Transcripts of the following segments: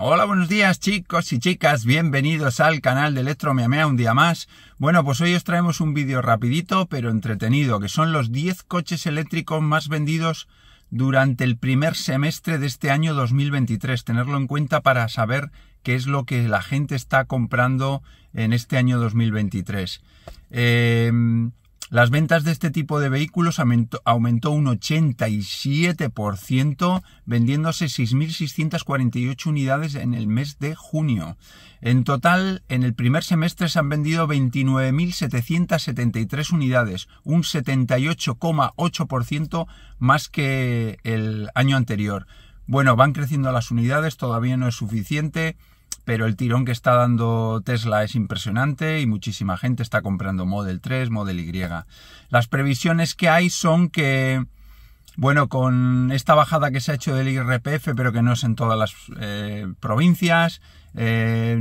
Hola, buenos días chicos y chicas, bienvenidos al canal de Electro Miamea, un día más. Bueno, pues hoy os traemos un vídeo rapidito pero entretenido, que son los 10 coches eléctricos más vendidos durante el primer semestre de este año 2023. Tenerlo en cuenta para saber qué es lo que la gente está comprando en este año 2023. Eh, las ventas de este tipo de vehículos aumentó, un 87%, vendiéndose 6.648 unidades en el mes de junio. En total, en el primer semestre se han vendido 29.773 unidades, un 78,8% más que el año anterior. Bueno, van creciendo las unidades, todavía no es suficiente pero el tirón que está dando Tesla es impresionante y muchísima gente está comprando Model 3, Model Y. Las previsiones que hay son que, bueno, con esta bajada que se ha hecho del IRPF, pero que no es en todas las eh, provincias, eh,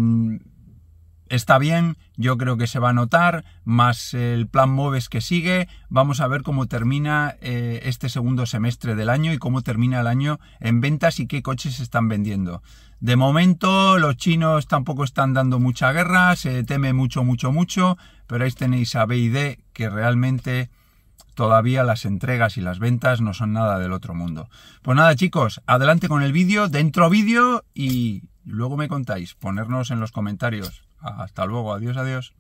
está bien, yo creo que se va a notar, más el plan MOVES que sigue. Vamos a ver cómo termina eh, este segundo semestre del año y cómo termina el año en ventas y qué coches se están vendiendo. De momento, los chinos tampoco están dando mucha guerra, se teme mucho, mucho, mucho, pero ahí tenéis a BID que realmente todavía las entregas y las ventas no son nada del otro mundo. Pues nada, chicos, adelante con el vídeo, dentro vídeo y luego me contáis, ponernos en los comentarios hasta luego, adiós, adiós.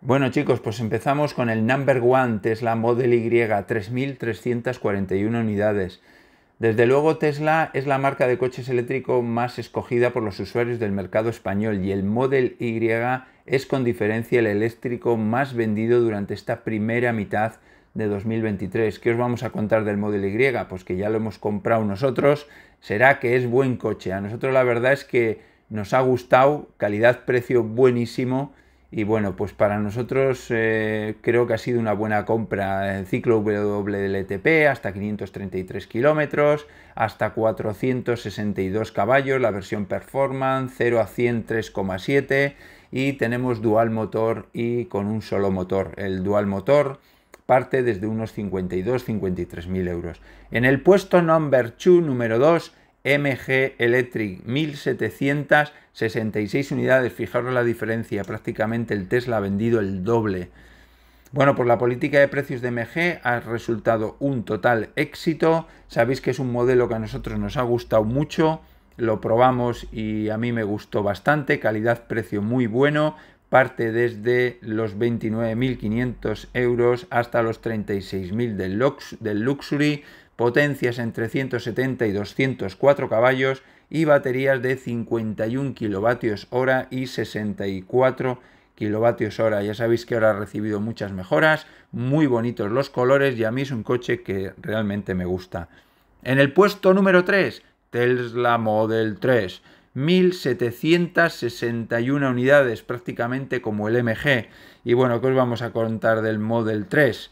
Bueno chicos, pues empezamos con el number one Tesla Model Y, 3.341 unidades. Desde luego Tesla es la marca de coches eléctricos más escogida por los usuarios del mercado español y el Model Y es con diferencia el eléctrico más vendido durante esta primera mitad de 2023. ¿Qué os vamos a contar del Model Y? Pues que ya lo hemos comprado nosotros. Será que es buen coche. A nosotros la verdad es que nos ha gustado, calidad-precio buenísimo. Y bueno, pues para nosotros eh, creo que ha sido una buena compra. El ciclo WLTP hasta 533 kilómetros, hasta 462 caballos, la versión performance, 0 a 100 3,7 y tenemos dual motor y con un solo motor. El dual motor parte desde unos 52-53 mil euros. En el puesto number 2, número 2, MG Electric, 1766 unidades. Fijaros la diferencia, prácticamente el Tesla ha vendido el doble. Bueno, por pues la política de precios de MG ha resultado un total éxito. Sabéis que es un modelo que a nosotros nos ha gustado mucho. Lo probamos y a mí me gustó bastante. Calidad-precio muy bueno parte desde los 29.500 euros hasta los 36.000 del, lux, del Luxury, potencias entre 170 y 204 caballos y baterías de 51 kWh y 64 kWh. Ya sabéis que ahora ha recibido muchas mejoras, muy bonitos los colores y a mí es un coche que realmente me gusta. En el puesto número 3, Tesla Model 3. 1.761 unidades, prácticamente como el MG. Y bueno, ¿qué os vamos a contar del Model 3?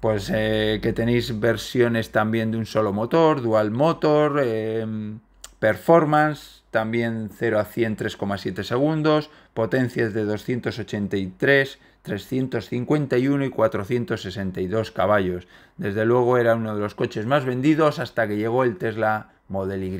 Pues eh, que tenéis versiones también de un solo motor, dual motor, em, performance, también 0 a 100 3,7 segundos, potencias de 283, 351 y 462 caballos. Desde luego era uno de los coches más vendidos hasta que llegó el Tesla Model Y.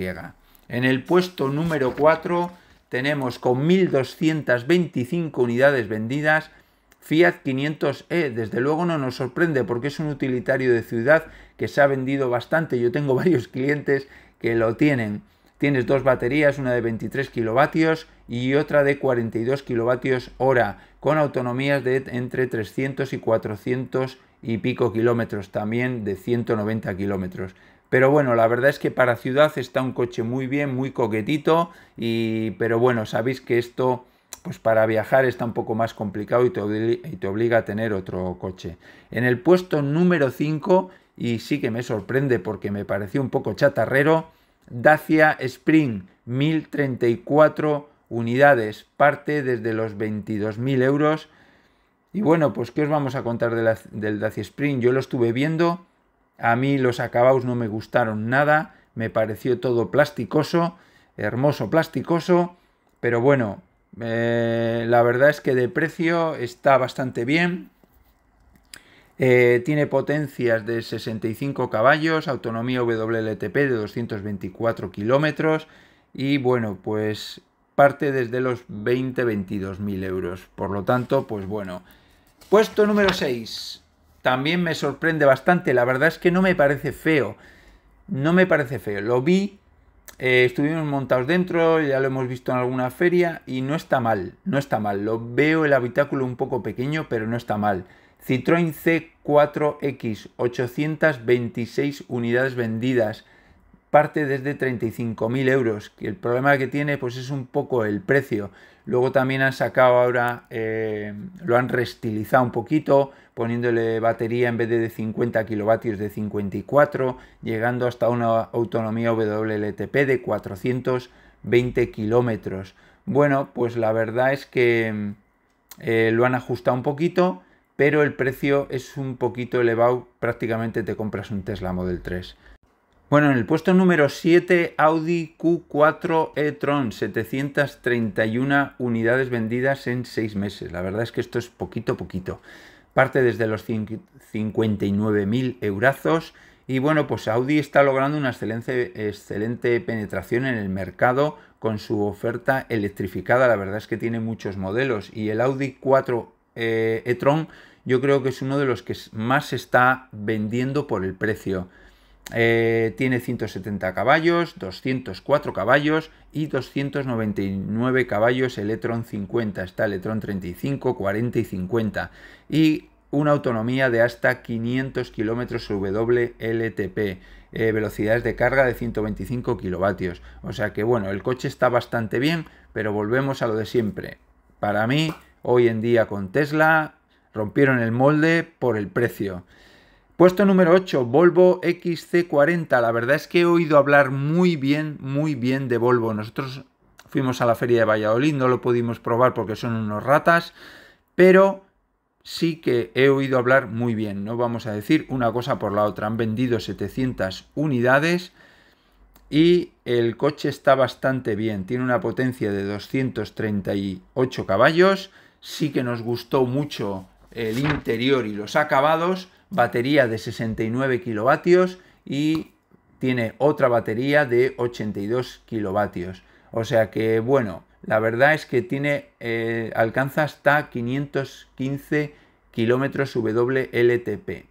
En el puesto número 4 tenemos con 1.225 unidades vendidas Fiat 500e, desde luego no nos sorprende porque es un utilitario de ciudad que se ha vendido bastante. Yo tengo varios clientes que lo tienen. Tienes dos baterías, una de 23 kilovatios y otra de 42 kilovatios hora, con autonomías de entre 300 y 400 y pico kilómetros, también de 190 kilómetros. Pero bueno, la verdad es que para ciudad está un coche muy bien, muy coquetito, y, pero bueno, sabéis que esto pues para viajar está un poco más complicado y te, obliga a tener otro coche. En el puesto número 5, y sí que me sorprende porque me pareció un poco chatarrero, Dacia Spring 1034 unidades, parte desde los 22.000 euros. Y bueno, pues ¿qué os vamos a contar del Dacia Spring? Yo lo estuve viendo a mí los acabados no me gustaron nada, me pareció todo plasticoso, hermoso plasticoso, pero bueno, eh, la verdad es que de precio está bastante bien. Eh, tiene potencias de 65 caballos, autonomía WLTP de 224 kilómetros y bueno, pues parte desde los 20-22 mil euros. Por lo tanto, pues bueno. Puesto número 6 también me sorprende bastante. La verdad es que no me parece feo. No me parece feo. Lo vi, eh, estuvimos montados dentro, ya lo hemos visto en alguna feria y no está mal. No está mal. Lo veo el habitáculo un poco pequeño, pero no está mal. Citroën C4X, 826 unidades vendidas parte desde 35.000 este euros. que el problema que tiene pues es un poco el precio. Luego también han sacado ahora, eh, lo han restilizado un poquito, poniéndole batería en vez de, de 50 kilovatios de 54, llegando hasta una autonomía WLTP de 420 kilómetros. Bueno, pues la verdad es que eh, lo han ajustado un poquito, pero el precio es un poquito elevado, prácticamente te compras un Tesla Model 3. Bueno, en el puesto número 7, Audi Q4 e-tron, 731 unidades vendidas en 6 meses. La verdad es que esto es poquito poquito. Parte desde los 59.000 eurazos. Y bueno, pues Audi está logrando una excelente, penetración en el mercado con su oferta electrificada. La verdad es que tiene muchos modelos. Y el Audi 4 eh, e-tron yo creo que es uno de los que más se está vendiendo por el precio. Eh, tiene 170 caballos, 204 caballos y 299 caballos Electron 50, está Electron 35, 40 y 50 y una autonomía de hasta 500 kilómetros WLTP, eh, velocidades de carga de 125 kilovatios. O sea que bueno, el coche está bastante bien, pero volvemos a lo de siempre. Para mí, hoy en día con Tesla rompieron el molde por el precio. Puesto número 8, Volvo XC40. La verdad es que he oído hablar muy bien, muy bien de Volvo. Nosotros fuimos a la feria de Valladolid, no lo pudimos probar porque son unos ratas, pero sí que he oído hablar muy bien. No vamos a decir una cosa por la otra. Han vendido 700 unidades y el coche está bastante bien. Tiene una potencia de 238 caballos. Sí que nos gustó mucho el interior y los acabados batería de 69 kilovatios y tiene otra batería de 82 kilovatios. O sea que bueno, la verdad es que tiene, eh, alcanza hasta 515 kilómetros WLTP.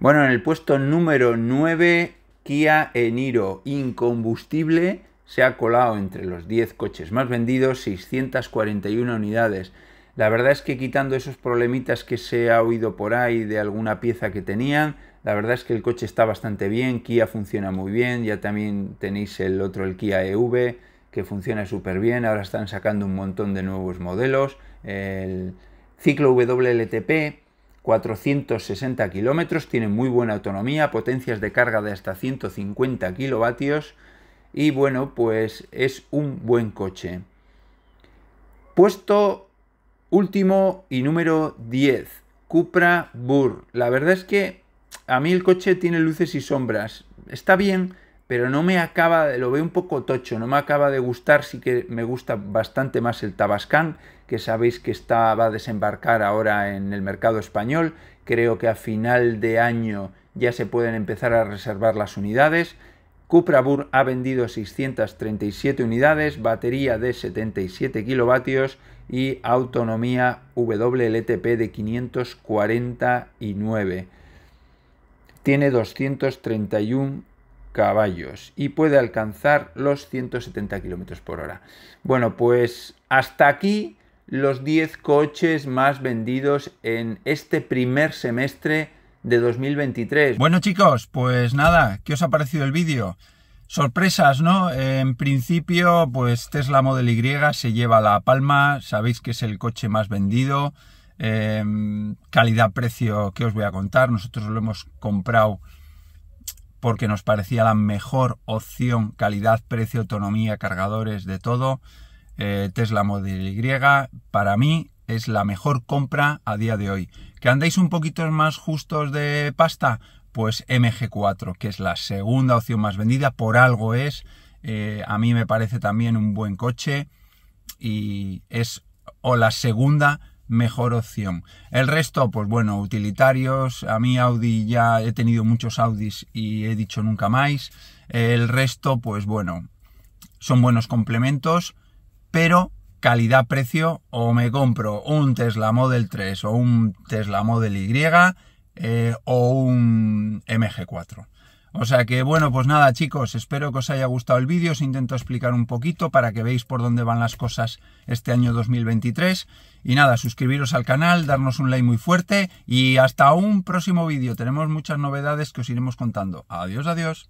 Bueno, en el puesto número 9, Kia Eniro incombustible se ha colado entre los 10 coches más vendidos, 641 unidades. La verdad es que quitando esos problemitas que se ha oído por ahí de alguna pieza que tenían, la verdad es que el coche está bastante bien, Kia funciona muy bien, ya también tenéis el otro, el Kia EV, que funciona súper bien, ahora están sacando un montón de nuevos modelos, el ciclo WLTP, 460 kilómetros, tiene muy buena autonomía, potencias de carga de hasta 150 kilovatios y bueno, pues es un buen coche. Puesto Último y número 10, Cupra Burr. La verdad es que a mí el coche tiene luces y sombras. Está bien, pero no me acaba, lo veo un poco tocho, no me acaba de gustar, sí que me gusta bastante más el Tabascan, que sabéis que está, va a desembarcar ahora en el mercado español, creo que a final de año ya se pueden empezar a reservar las unidades. Cupra Burr ha vendido 637 unidades, batería de 77 kilovatios, y autonomía WLTP de 549. Tiene 231 caballos y puede alcanzar los 170 km por hora. Bueno, pues hasta aquí los 10 coches más vendidos en este primer semestre de 2023. Bueno chicos, pues nada, ¿qué os ha parecido el vídeo? Sorpresas, ¿no? En principio, pues Tesla Model Y se lleva la palma, sabéis que es el coche más vendido, em, calidad-precio ¿qué os voy a contar, nosotros lo hemos comprado porque nos parecía la mejor opción, calidad, precio, autonomía, cargadores, de todo. Eh, Tesla Model Y, para mí es la mejor compra a día de hoy. ¿Que andéis un poquito más justos de pasta? pues MG4, que es la segunda opción más vendida, por algo es, eh, a mí me parece también un buen coche y es o la segunda mejor opción. El resto, pues bueno, utilitarios, a mí Audi ya he tenido muchos Audis y he dicho nunca más. El resto, pues bueno, son buenos complementos, pero calidad-precio o me compro un Tesla Model 3 o un Tesla Model Y eh, o un MG4. O sea que bueno, pues nada chicos, espero que os haya gustado el vídeo, os intento explicar un poquito para que veáis por dónde van las cosas este año 2023. Y nada, suscribiros al canal, darnos un like muy fuerte y hasta un próximo vídeo. Tenemos muchas novedades que os iremos contando. Adiós, adiós.